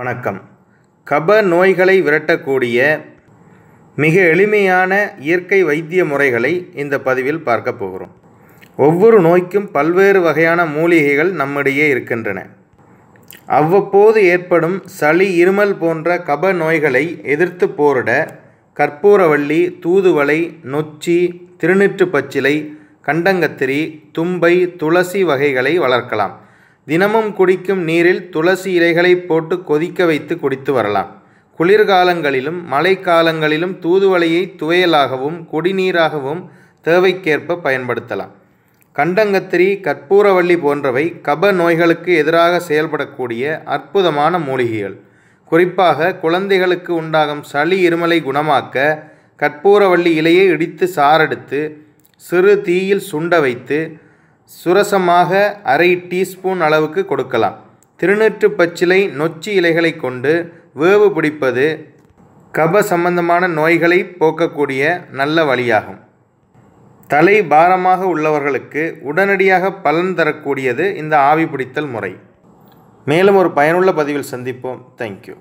வணக்கம் கப நோய்களை விரட்டக்கூடிய மிக எளிமையான இயற்கை வைத்திய முறைகளை இந்த பதிவில் பார்க்க போகிறோம் ஒவ்வொரு நோய்க்கும் பல்வேறு வகையான மூலிகைகள் நம்மிடையே இருக்கின்றன அவ்வப்போது ஏற்படும் சளி இருமல் போன்ற கப நோய்களை எதிர்த்து போரிட கற்பூரவள்ளி தூதுவளை நொச்சி திருநிற்று பச்சிலை கண்டங்கத்திரி தும்பை துளசி வகைகளை வளர்க்கலாம் தினமும் குடிக்கும் நீரில் துளசி இலைகளை போட்டு கொதிக்க வைத்து குடித்து வரலாம் குளிர்காலங்களிலும் மழைக்காலங்களிலும் தூதுவளையை துவையலாகவும் குடிநீராகவும் தேவைக்கேற்ப பயன்படுத்தலாம் கண்டங்கத்திரி கற்பூரவள்ளி போன்றவை கப நோய்களுக்கு எதிராக செயல்படக்கூடிய அற்புதமான மூலிகைகள் குறிப்பாக குழந்தைகளுக்கு உண்டாகும் சளி இருமலை குணமாக்க கற்பூரவள்ளி இலையை இடித்து சாரெடுத்து சிறு தீயில் சுண்ட வைத்து சுரசமாக அரை டீஸ்பூன் அளவுக்கு கொடுக்கலாம் திருநெற்று பச்சிலை நொச்சி இலைகளை கொண்டு வேவு பிடிப்பது கப சம்பந்தமான நோய்களை போக்கக்கூடிய நல்ல வழியாகும் தலை பாரமாக உள்ளவர்களுக்கு உடனடியாக பலன் தரக்கூடியது இந்த ஆவி பிடித்தல் முறை மேலும் ஒரு பயனுள்ள பதிவில் சந்திப்போம் தேங்க்யூ